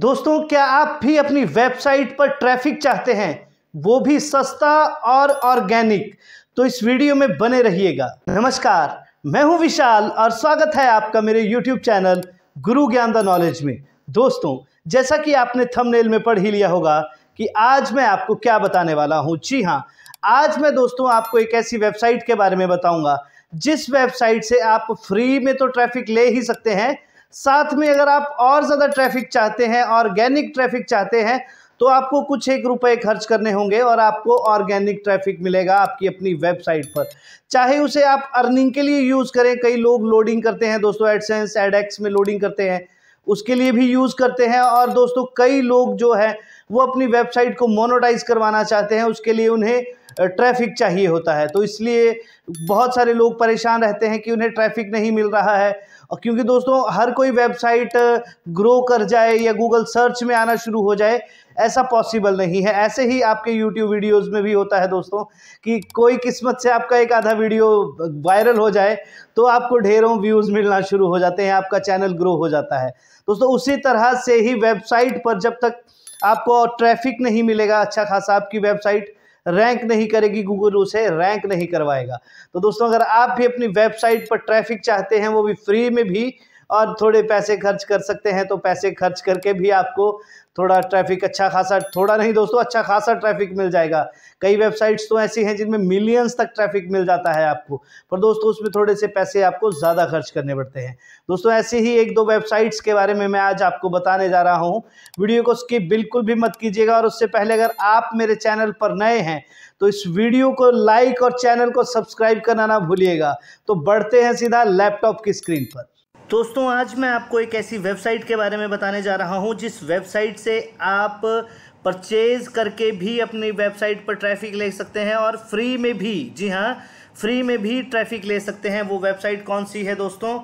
दोस्तों क्या आप भी अपनी वेबसाइट पर ट्रैफिक चाहते हैं वो भी सस्ता और ऑर्गेनिक तो इस वीडियो में बने रहिएगा नमस्कार मैं हूं विशाल और स्वागत है आपका मेरे YouTube चैनल गुरु ज्ञान द नॉलेज में दोस्तों जैसा कि आपने थंबनेल में पढ़ ही लिया होगा कि आज मैं आपको क्या बताने वाला हूं जी हाँ आज मैं दोस्तों आपको एक ऐसी वेबसाइट के बारे में बताऊंगा जिस वेबसाइट से आप फ्री में तो ट्रैफिक ले ही सकते हैं साथ में अगर आप और ज़्यादा ट्रैफिक चाहते हैं ऑर्गेनिक ट्रैफिक चाहते हैं तो आपको कुछ एक रुपए खर्च करने होंगे और आपको ऑर्गेनिक ट्रैफिक मिलेगा आपकी अपनी वेबसाइट पर चाहे उसे आप अर्निंग के लिए यूज़ करें कई लोग लोडिंग करते हैं दोस्तों एडसेंस एडेक्स में लोडिंग करते हैं उसके लिए भी यूज़ करते हैं और दोस्तों कई लोग जो है वो अपनी वेबसाइट को मोनोटाइज करवाना चाहते हैं उसके लिए उन्हें ट्रैफिक चाहिए होता है तो इसलिए बहुत सारे लोग परेशान रहते हैं कि उन्हें ट्रैफिक नहीं मिल रहा है और क्योंकि दोस्तों हर कोई वेबसाइट ग्रो कर जाए या गूगल सर्च में आना शुरू हो जाए ऐसा पॉसिबल नहीं है ऐसे ही आपके यूट्यूब वीडियोस में भी होता है दोस्तों कि कोई किस्मत से आपका एक आधा वीडियो वायरल हो जाए तो आपको ढेरों व्यूज़ मिलना शुरू हो जाते हैं आपका चैनल ग्रो हो जाता है दोस्तों उसी तरह से ही वेबसाइट पर जब तक आपको ट्रैफिक नहीं मिलेगा अच्छा खासा आपकी वेबसाइट रैंक नहीं करेगी गूगल उसे रैंक नहीं करवाएगा तो दोस्तों अगर आप भी अपनी वेबसाइट पर ट्रैफिक चाहते हैं वो भी फ्री में भी और थोड़े पैसे खर्च कर सकते हैं तो पैसे खर्च करके भी आपको थोड़ा ट्रैफिक अच्छा खासा थोड़ा नहीं दोस्तों अच्छा खासा ट्रैफिक मिल जाएगा कई वेबसाइट्स तो ऐसी हैं जिनमें मिलियंस तक ट्रैफिक मिल जाता है आपको पर दोस्तों उसमें थोड़े से पैसे आपको ज़्यादा खर्च करने पड़ते हैं दोस्तों ऐसी ही एक दो वेबसाइट्स के बारे में मैं आज आपको बताने जा रहा हूँ वीडियो को स्किप बिल्कुल भी मत कीजिएगा और उससे पहले अगर आप मेरे चैनल पर नए हैं तो इस वीडियो को लाइक और चैनल को सब्सक्राइब करना ना भूलिएगा तो बढ़ते हैं सीधा लैपटॉप की स्क्रीन पर दोस्तों आज मैं आपको एक ऐसी वेबसाइट के बारे में बताने जा रहा हूं जिस वेबसाइट से आप परचेज़ करके भी अपनी वेबसाइट पर ट्रैफिक ले सकते हैं और फ्री में भी जी हाँ फ्री में भी ट्रैफिक ले सकते हैं वो वेबसाइट कौन सी है दोस्तों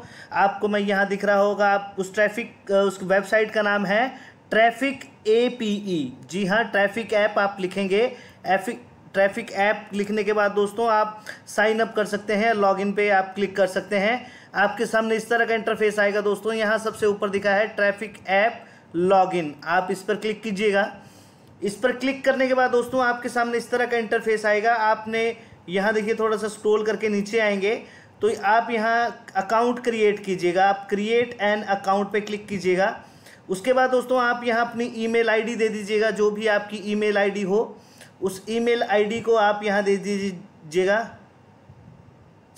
आपको मैं यहाँ दिख रहा होगा आप उस ट्रैफिक उस वेबसाइट का नाम है ट्रैफिक ए पी ई जी हाँ ट्रैफिक ऐप आप लिखेंगे एफिक ट्रैफिक ऐप लिखने के बाद दोस्तों आप साइन अप कर सकते हैं इन पे आप क्लिक कर सकते हैं आपके सामने इस तरह का इंटरफेस आएगा दोस्तों यहाँ सबसे ऊपर दिखा है ट्रैफिक ऐप लॉगिन आप इस पर क्लिक कीजिएगा इस पर क्लिक करने के बाद दोस्तों आपके सामने इस तरह का इंटरफेस आएगा आपने यहाँ देखिए थोड़ा सा स्क्रोल करके नीचे आएंगे तो आप यहाँ अकाउंट क्रिएट कीजिएगा आप क्रिएट एन अकाउंट पे क्लिक कीजिएगा उसके बाद दोस्तों आप यहाँ अपनी ईमेल आईडी दे दीजिएगा जो भी आपकी ईमेल आईडी हो उस ईमेल आईडी को आप यहाँ दे दीजिएगा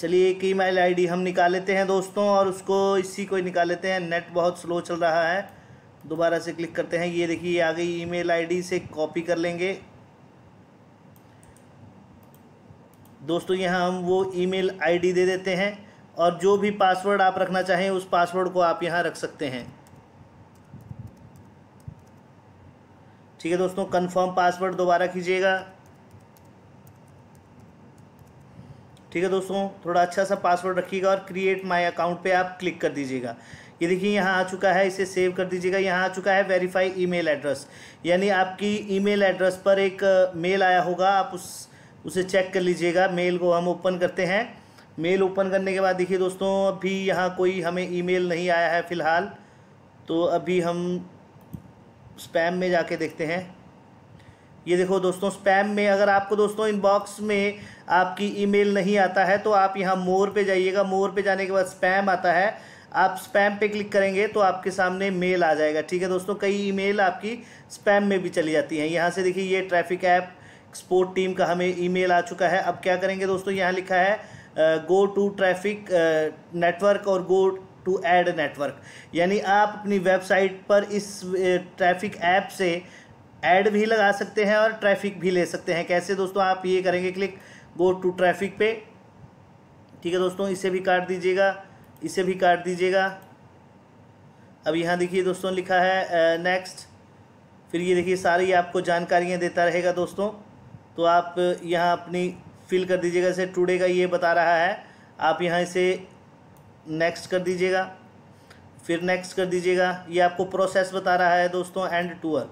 चलिए एक ईमेल आईडी हम निकाल लेते हैं दोस्तों और उसको इसी को निकाल लेते हैं नेट बहुत स्लो चल रहा है दोबारा से क्लिक करते हैं ये देखिए आ गई ईमेल आईडी से कॉपी कर लेंगे दोस्तों यहाँ हम वो ईमेल आईडी दे देते हैं और जो भी पासवर्ड आप रखना चाहें उस पासवर्ड को आप यहाँ रख सकते हैं ठीक है दोस्तों कन्फर्म पासवर्ड दोबारा कीजिएगा ठीक है दोस्तों थोड़ा अच्छा सा पासवर्ड रखिएगा और क्रिएट माय अकाउंट पे आप क्लिक कर दीजिएगा ये देखिए यहाँ आ चुका है इसे सेव कर दीजिएगा यहाँ आ चुका है वेरीफाई ईमेल एड्रेस यानी आपकी ईमेल एड्रेस पर एक मेल uh, आया होगा आप उस उसे चेक कर लीजिएगा मेल को हम ओपन करते हैं मेल ओपन करने के बाद देखिए दोस्तों अभी यहाँ कोई हमें ईमेल नहीं आया है फ़िलहाल तो अभी हम स्पैम में जाके देखते हैं ये देखो दोस्तों स्पैम में अगर आपको दोस्तों इनबॉक्स में आपकी ईमेल नहीं आता है तो आप यहाँ मोर पे जाइएगा मोर पे जाने के बाद स्पैम आता है आप स्पैम पे क्लिक करेंगे तो आपके सामने मेल आ जाएगा ठीक है दोस्तों कई ईमेल आपकी स्पैम में भी चली जाती हैं यहाँ से देखिए ये ट्रैफिक ऐप एक्सपोर्ट टीम का हमें ईमेल आ चुका है अब क्या करेंगे दोस्तों यहाँ लिखा है गो टू ट्रैफिक नेटवर्क और गो टू एड नेटवर्क यानी आप अपनी वेबसाइट पर इस ट्रैफिक ऐप से एड भी लगा सकते हैं और ट्रैफिक भी ले सकते हैं कैसे दोस्तों आप ये करेंगे क्लिक गो टू ट्रैफिक पे ठीक है दोस्तों इसे भी काट दीजिएगा इसे भी काट दीजिएगा अब यहाँ देखिए दोस्तों लिखा है नेक्स्ट फिर ये देखिए सारी आपको जानकारियाँ देता रहेगा दोस्तों तो आप यहाँ अपनी फिल कर दीजिएगा जैसे टुडे का ये बता रहा है आप यहाँ इसे नेक्स्ट कर दीजिएगा फिर नेक्स्ट कर दीजिएगा ये आपको प्रोसेस बता रहा है दोस्तों एंड टूअर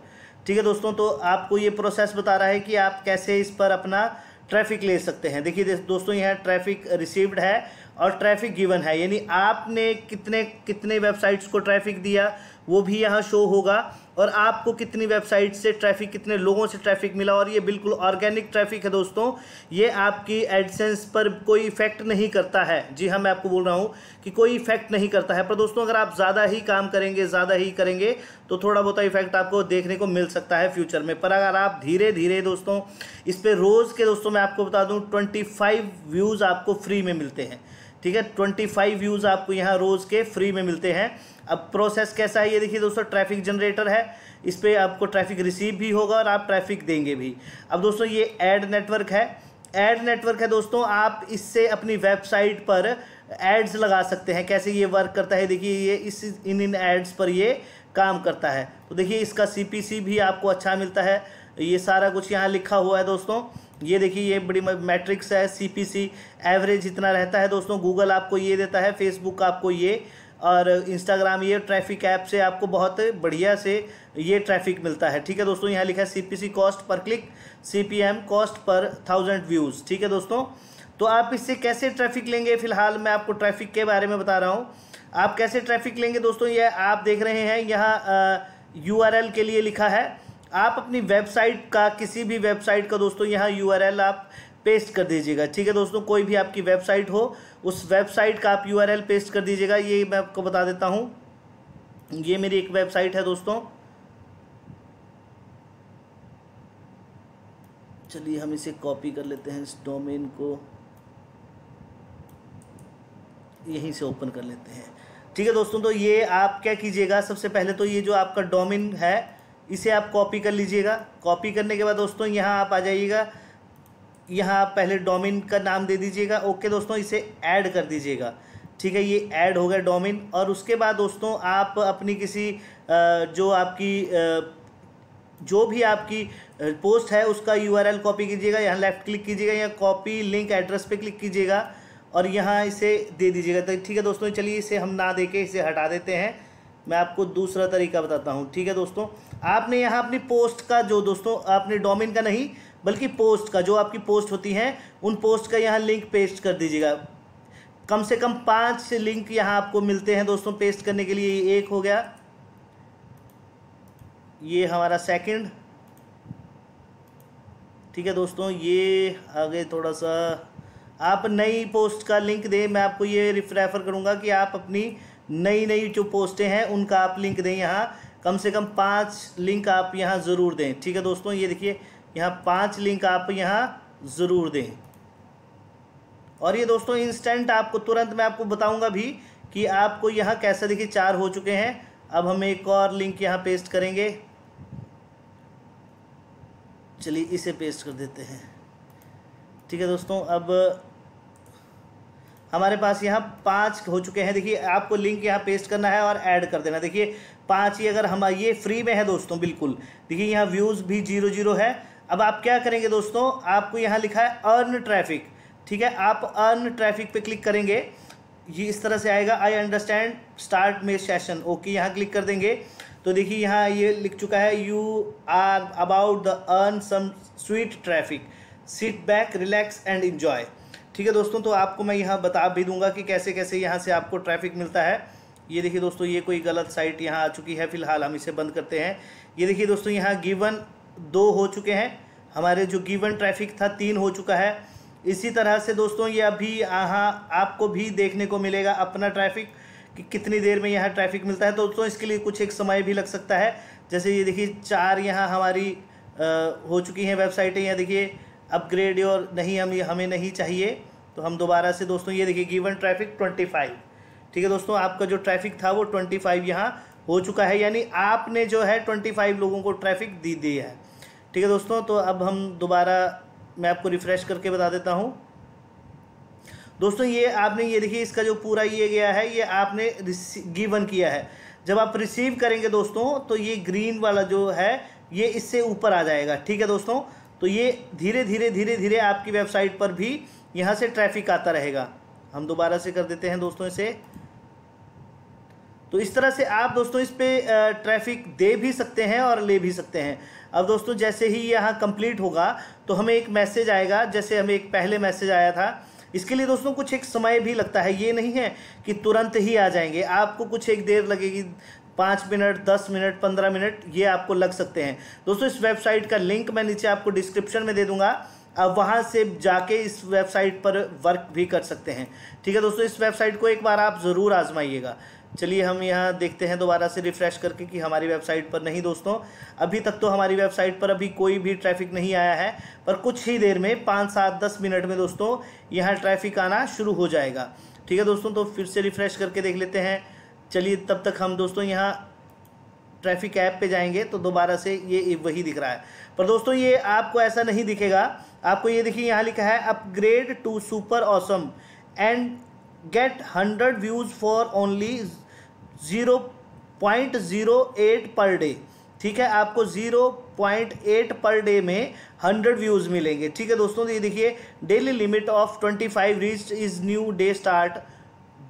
ठीक है दोस्तों तो आपको ये प्रोसेस बता रहा है कि आप कैसे इस पर अपना ट्रैफिक ले सकते हैं देखिए दोस्तों यहाँ ट्रैफिक रिसीव्ड है और ट्रैफिक गिवन है यानी आपने कितने कितने वेबसाइट्स को ट्रैफिक दिया वो भी यहाँ शो होगा और आपको कितनी वेबसाइट से ट्रैफिक कितने लोगों से ट्रैफिक मिला और ये बिल्कुल ऑर्गेनिक ट्रैफिक है दोस्तों ये आपकी एडसेंस पर कोई इफेक्ट नहीं करता है जी हाँ मैं आपको बोल रहा हूँ कि कोई इफेक्ट नहीं करता है पर दोस्तों अगर आप ज़्यादा ही काम करेंगे ज़्यादा ही करेंगे तो थोड़ा बहुत इफेक्ट आपको देखने को मिल सकता है फ्यूचर में पर अगर आप धीरे धीरे दोस्तों इस पर रोज़ के दोस्तों मैं आपको बता दूँ ट्वेंटी व्यूज़ आपको फ्री में मिलते हैं ठीक है ट्वेंटी फाइव व्यूज़ आपको यहाँ रोज़ के फ्री में मिलते हैं अब प्रोसेस कैसा है ये देखिए दोस्तों ट्रैफिक जनरेटर है इस पर आपको ट्रैफिक रिसीव भी होगा और आप ट्रैफिक देंगे भी अब दोस्तों ये एड नेटवर्क है एड नेटवर्क है दोस्तों आप इससे अपनी वेबसाइट पर एड्स लगा सकते हैं कैसे ये वर्क करता है देखिए ये इस इन इन एड्स पर ये काम करता है तो देखिए इसका सीपीसी भी आपको अच्छा मिलता है ये सारा कुछ यहाँ लिखा हुआ है दोस्तों ये देखिए ये बड़ी मैट्रिक्स है सीपीसी एवरेज इतना रहता है दोस्तों गूगल आपको ये देता है फेसबुक आपको ये और इंस्टाग्राम ये ट्रैफिक ऐप से आपको बहुत बढ़िया से ये ट्रैफिक मिलता है ठीक है दोस्तों यहाँ लिखा है C cost per click C cost per thousand views ठीक है दोस्तों तो आप इससे कैसे ट्रैफिक लेंगे फिलहाल मैं आपको ट्रैफिक के बारे में बता रहा हूँ आप कैसे ट्रैफिक लेंगे दोस्तों ये आप देख रहे हैं यहाँ यू के लिए लिखा है आप अपनी वेबसाइट का किसी भी वेबसाइट का दोस्तों यहाँ यू आप पेस्ट कर दीजिएगा ठीक है दोस्तों कोई भी आपकी वेबसाइट हो उस वेबसाइट का आप यूआरएल पेस्ट कर दीजिएगा ये मैं आपको बता देता हूँ ये मेरी एक वेबसाइट है दोस्तों चलिए हम इसे कॉपी कर लेते हैं इस डोमेन को यहीं से ओपन कर लेते हैं ठीक है दोस्तों तो ये आप क्या कीजिएगा सबसे पहले तो ये जो आपका डोमेन है इसे आप कॉपी कर लीजिएगा कॉपी करने के बाद दोस्तों यहाँ आप आ जाइएगा यहाँ पहले डोमिन का नाम दे दीजिएगा ओके दोस्तों इसे ऐड कर दीजिएगा ठीक है ये ऐड हो गया डोमिन और उसके बाद दोस्तों आप अपनी किसी जो आपकी जो भी आपकी पोस्ट है उसका यूआरएल कॉपी कीजिएगा यहाँ लेफ़्ट क्लिक कीजिएगा या कॉपी लिंक एड्रेस पे क्लिक कीजिएगा और यहाँ इसे दे दीजिएगा तो ठीक है दोस्तों चलिए इसे हम ना दे के इसे हटा देते हैं मैं आपको दूसरा तरीका बताता हूँ ठीक है दोस्तों आपने यहाँ अपनी पोस्ट का जो दोस्तों आपने डोमिन का नहीं बल्कि पोस्ट का जो आपकी पोस्ट होती है उन पोस्ट का यहाँ लिंक पेस्ट कर दीजिएगा कम से कम पांच लिंक यहाँ आपको मिलते हैं दोस्तों पेस्ट करने के लिए एक हो गया ये हमारा सेकंड ठीक है दोस्तों ये आगे थोड़ा सा आप नई पोस्ट का लिंक दें मैं आपको ये रेफर करूँगा कि आप अपनी नई नई जो पोस्टें हैं उनका आप लिंक दें यहाँ कम से कम पांच लिंक आप यहाँ ज़रूर दें ठीक है दोस्तों ये देखिए यहाँ पांच लिंक आप यहाँ ज़रूर दें और ये दोस्तों इंस्टेंट आपको तुरंत मैं आपको बताऊंगा भी कि आपको यहाँ कैसे देखिए चार हो चुके हैं अब हम एक और लिंक यहाँ पेस्ट करेंगे चलिए इसे पेस्ट कर देते हैं ठीक है दोस्तों अब हमारे पास यहाँ पांच हो चुके हैं देखिए आपको लिंक यहाँ पेस्ट करना है और ऐड कर देना देखिए पांच ही अगर हम ये फ्री में है दोस्तों बिल्कुल देखिए यहाँ व्यूज़ भी जीरो जीरो है अब आप क्या करेंगे दोस्तों आपको यहाँ लिखा है अर्न ट्रैफिक ठीक है आप अर्न ट्रैफिक पे क्लिक करेंगे ये इस तरह से आएगा आई अंडरस्टैंड स्टार्ट मे सेशन ओके यहाँ क्लिक कर देंगे तो देखिए यहाँ ये लिख चुका है you are about the earn some sweet traffic sit back relax and enjoy ठीक है दोस्तों तो आपको मैं यहाँ बता भी दूंगा कि कैसे कैसे यहाँ से आपको ट्रैफिक मिलता है ये देखिए दोस्तों ये कोई गलत साइट यहाँ आ चुकी है फिलहाल हम इसे बंद करते हैं ये देखिए दोस्तों यहाँ गिवन दो हो चुके हैं हमारे जो गिवन ट्रैफिक था तीन हो चुका है इसी तरह से दोस्तों ये अभी यहाँ आपको भी देखने को मिलेगा अपना ट्रैफिक कि कितनी देर में यहाँ ट्रैफिक मिलता है तो दोस्तों इसके लिए कुछ एक समय भी लग सकता है जैसे ये देखिए चार यहाँ हमारी आ, हो चुकी हैं वेबसाइटें यहाँ देखिए अपग्रेड और नहीं हम हमें नहीं चाहिए तो हम दोबारा से दोस्तों ये देखिए गिवन ट्रैफिक ट्वेंटी फाइव ठीक है दोस्तों आपका जो ट्रैफिक था वो ट्वेंटी फाइव यहाँ हो चुका है यानी आपने जो है ट्वेंटी फाइव लोगों को ट्रैफिक दी दी है ठीक है दोस्तों तो अब हम दोबारा मैं आपको रिफ़्रेश करके बता देता हूँ दोस्तों ये आपने ये देखिए इसका जो पूरा ये गया है ये आपने गिवन किया है जब आप रिसीव करेंगे दोस्तों तो ये ग्रीन वाला जो है ये इससे ऊपर आ जाएगा ठीक है दोस्तों तो ये धीरे धीरे धीरे धीरे आपकी वेबसाइट पर भी यहाँ से ट्रैफिक आता रहेगा हम दोबारा से कर देते हैं दोस्तों इसे तो इस तरह से आप दोस्तों इस पर ट्रैफिक दे भी सकते हैं और ले भी सकते हैं अब दोस्तों जैसे ही यहाँ कंप्लीट होगा तो हमें एक मैसेज आएगा जैसे हमें एक पहले मैसेज आया था इसके लिए दोस्तों कुछ एक समय भी लगता है ये नहीं है कि तुरंत ही आ जाएंगे आपको कुछ एक देर लगेगी पाँच मिनट दस मिनट पंद्रह मिनट ये आपको लग सकते हैं दोस्तों इस वेबसाइट का लिंक मैं नीचे आपको डिस्क्रिप्शन में दे दूंगा अब वहाँ से जाके इस वेबसाइट पर वर्क भी कर सकते हैं ठीक है दोस्तों इस वेबसाइट को एक बार आप ज़रूर आजमाइएगा चलिए हम यहाँ देखते हैं दोबारा से रिफ़्रेश करके कि हमारी वेबसाइट पर नहीं दोस्तों अभी तक तो हमारी वेबसाइट पर अभी कोई भी ट्रैफिक नहीं आया है पर कुछ ही देर में पाँच सात दस मिनट में दोस्तों यहाँ ट्रैफिक आना शुरू हो जाएगा ठीक है दोस्तों तो फिर से रिफ़्रेश करके देख लेते हैं चलिए तब तक हम दोस्तों यहाँ ट्रैफिक ऐप पे जाएंगे तो दोबारा से ये वही दिख रहा है पर दोस्तों ये आपको ऐसा नहीं दिखेगा आपको ये देखिए यहाँ लिखा है upgrade to super awesome and get hundred views for only zero point zero eight per day ठीक है आपको zero point eight per day में हंड्रेड व्यूज़ मिलेंगे ठीक है दोस्तों ये देखिए daily limit of twenty five reach is new day start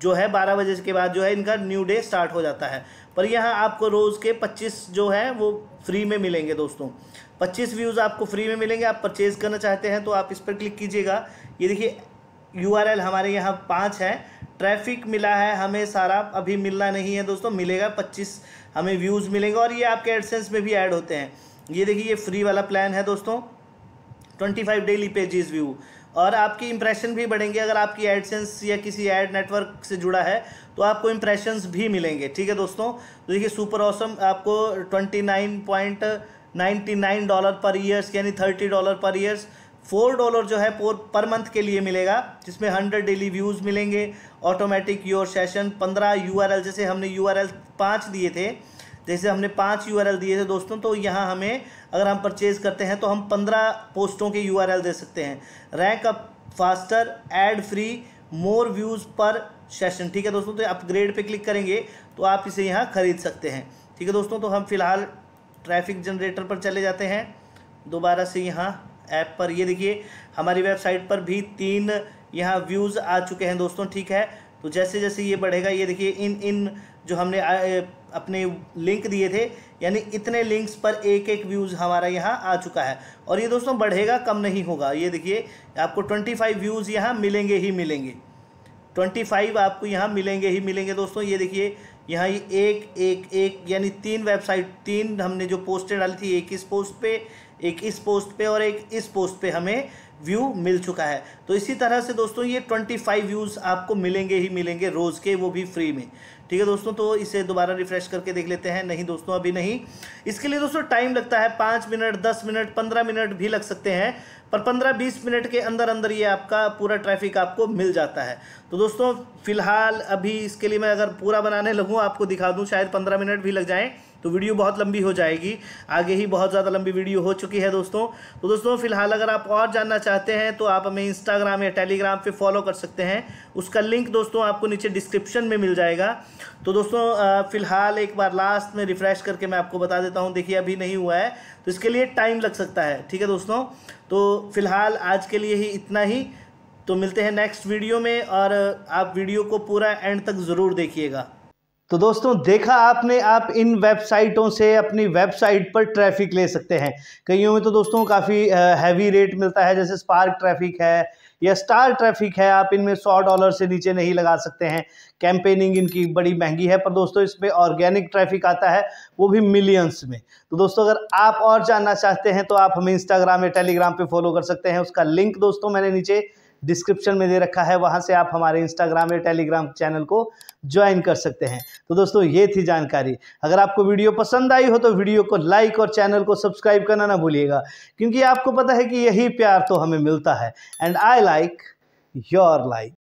जो है बारह बजे के बाद जो है इनका न्यू डे स्टार्ट हो जाता है पर यहाँ आपको रोज़ के पच्चीस जो है वो फ्री में मिलेंगे दोस्तों पच्चीस व्यूज़ आपको फ्री में मिलेंगे आप परचेज़ करना चाहते हैं तो आप इस पर क्लिक कीजिएगा ये देखिए यू हमारे यहाँ पाँच है ट्रैफिक मिला है हमें सारा अभी मिलना नहीं है दोस्तों मिलेगा पच्चीस हमें व्यूज़ मिलेंगे और ये आपके एडसेंस में भी ऐड होते हैं ये देखिए ये फ्री वाला प्लान है दोस्तों twenty five daily pages view और आपकी इंप्रेशन भी बढ़ेंगे अगर आपकी एडसेंस या किसी एड नेटवर्क से जुड़ा है तो आपको इंप्रेशंस भी मिलेंगे ठीक है दोस्तों तो देखिए सुपर ऑसम आपको twenty nine point ninety nine dollar per years यानी thirty dollar per years four dollar जो है पोर पर मंथ के लिए मिलेगा जिसमें हंड्रेड डेली व्यूज़ मिलेंगे ऑटोमेटिक योर सेशन पंद्रह यू जैसे हमने यू आर दिए थे जैसे हमने पाँच यू दिए थे दोस्तों तो यहाँ हमें अगर हम परचेज़ करते हैं तो हम पंद्रह पोस्टों के यू दे सकते हैं rank up faster add free more views per session ठीक है दोस्तों तो अपग्रेड पे क्लिक करेंगे तो आप इसे यहाँ ख़रीद सकते हैं ठीक है दोस्तों तो हम फिलहाल ट्रैफिक जनरेटर पर चले जाते हैं दोबारा से यहाँ ऐप पर ये देखिए हमारी वेबसाइट पर भी तीन यहाँ व्यूज़ आ चुके हैं दोस्तों ठीक है तो जैसे जैसे ये बढ़ेगा ये देखिए इन इन जो हमने अपने लिंक दिए थे यानी इतने लिंक्स पर एक एक व्यूज़ हमारा यहाँ आ चुका है और ये दोस्तों बढ़ेगा कम नहीं होगा ये देखिए आपको ट्वेंटी फाइव व्यूज़ यहाँ मिलेंगे ही मिलेंगे ट्वेंटी फाइव आपको यहाँ मिलेंगे ही मिलेंगे दोस्तों ये देखिए यहाँ ये एक एक एक यानी तीन वेबसाइट तीन हमने जो पोस्टें डाली थी एक इस पोस्ट पर एक इस पोस्ट पे और एक इस पोस्ट पे हमें व्यू मिल चुका है तो इसी तरह से दोस्तों ये ट्वेंटी फाइव व्यूज़ आपको मिलेंगे ही मिलेंगे रोज़ के वो भी फ्री में ठीक है दोस्तों तो इसे दोबारा रिफ्रेश करके देख लेते हैं नहीं दोस्तों अभी नहीं इसके लिए दोस्तों टाइम लगता है पाँच मिनट दस मिनट पंद्रह मिनट भी लग सकते हैं पर पंद्रह बीस मिनट के अंदर अंदर ये आपका पूरा ट्रैफिक आपको मिल जाता है तो दोस्तों फिलहाल अभी इसके लिए मैं अगर पूरा बनाने लगूँ आपको दिखा दूँ शायद पंद्रह मिनट भी लग जाएँ तो वीडियो बहुत लंबी हो जाएगी आगे ही बहुत ज़्यादा लंबी वीडियो हो चुकी है दोस्तों तो दोस्तों फिलहाल अगर आप और जानना चाहते हैं तो आप हमें इंस्टाग्राम या टेलीग्राम पर फॉलो कर सकते हैं उसका लिंक दोस्तों आपको नीचे डिस्क्रिप्शन में मिल जाएगा तो दोस्तों फिलहाल एक बार लास्ट में रिफ़्रेश करके मैं आपको बता देता हूँ देखिए अभी नहीं हुआ है तो इसके लिए टाइम लग सकता है ठीक है दोस्तों तो फिलहाल आज के लिए ही इतना ही तो मिलते हैं नेक्स्ट वीडियो में और आप वीडियो को पूरा एंड तक ज़रूर देखिएगा तो दोस्तों देखा आपने आप इन वेबसाइटों से अपनी वेबसाइट पर ट्रैफिक ले सकते हैं कईयों में तो दोस्तों काफ़ी हैवी रेट मिलता है जैसे स्पार्क ट्रैफिक है या स्टार ट्रैफिक है आप इनमें सौ डॉलर से नीचे नहीं लगा सकते हैं कैंपेनिंग इनकी बड़ी महंगी है पर दोस्तों इसमें ऑर्गेनिक ट्रैफिक आता है वो भी मिलियंस में तो दोस्तों अगर आप और जानना चाहते हैं तो आप हमें इंस्टाग्राम या टेलीग्राम पर फॉलो कर सकते हैं उसका लिंक दोस्तों मैंने नीचे डिस्क्रिप्शन में दे रखा है वहाँ से आप हमारे इंस्टाग्राम या टेलीग्राम चैनल को ज्वाइन कर सकते हैं तो दोस्तों ये थी जानकारी अगर आपको वीडियो पसंद आई हो तो वीडियो को लाइक और चैनल को सब्सक्राइब करना ना भूलिएगा क्योंकि आपको पता है कि यही प्यार तो हमें मिलता है and I like your like